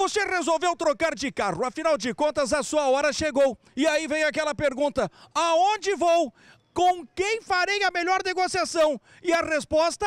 Você resolveu trocar de carro, afinal de contas a sua hora chegou. E aí vem aquela pergunta: aonde vou? Com quem farei a melhor negociação? E a resposta?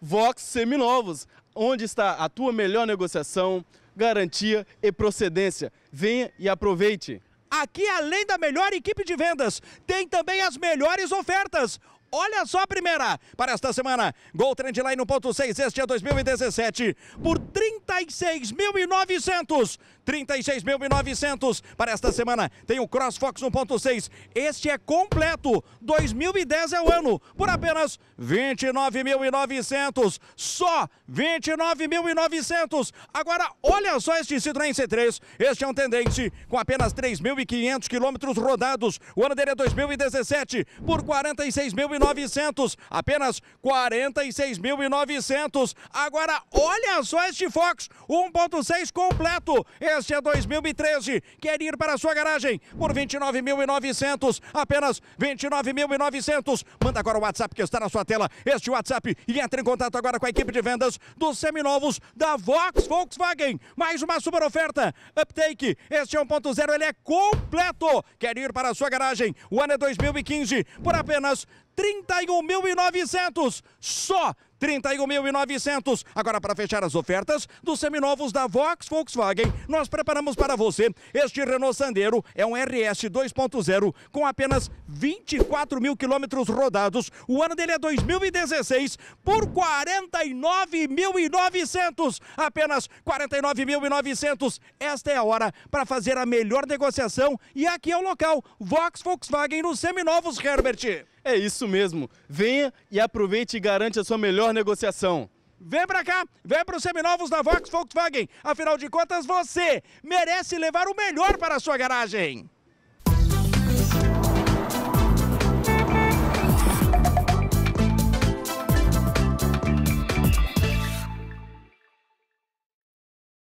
Vox Seminovos. Onde está a tua melhor negociação, garantia e procedência? Venha e aproveite. Aqui, além da melhor equipe de vendas, tem também as melhores ofertas. Olha só a primeira para esta semana. Gol Trendline 1.6, este é 2017, por 36.900. 36.900 para esta semana. Tem o CrossFox 1.6. Este é completo. 2010 é o ano. Por apenas 29.900. Só 29.900. Agora, olha só este Citroën C3. Este é um tendente com apenas 3.500 quilômetros rodados. O ano dele é 2017 por 46.900. 46.900, apenas 46.900. Agora olha só este Fox 1.6 completo. Este é 2013, quer ir para a sua garagem por 29.900, apenas 29.900. Manda agora o WhatsApp que está na sua tela, este WhatsApp e entre em contato agora com a equipe de vendas dos seminovos da Vox Volkswagen. Mais uma super oferta, Uptake, este é 1.0, ele é completo. Quer ir para a sua garagem, o ano é 2015, por apenas 31.900. Só 31.900. Agora, para fechar as ofertas dos seminovos da Vox Volkswagen, nós preparamos para você este Renault Sandero. É um RS 2.0 com apenas 24 mil quilômetros rodados. O ano dele é 2016 por 49.900. Apenas 49.900. Esta é a hora para fazer a melhor negociação e aqui é o local Vox Volkswagen nos seminovos, Herbert. É isso mesmo. Venha e aproveite e garante a sua melhor negociação. Vem pra cá, vem para os seminovos da Vox Volkswagen. Afinal de contas, você merece levar o melhor para a sua garagem.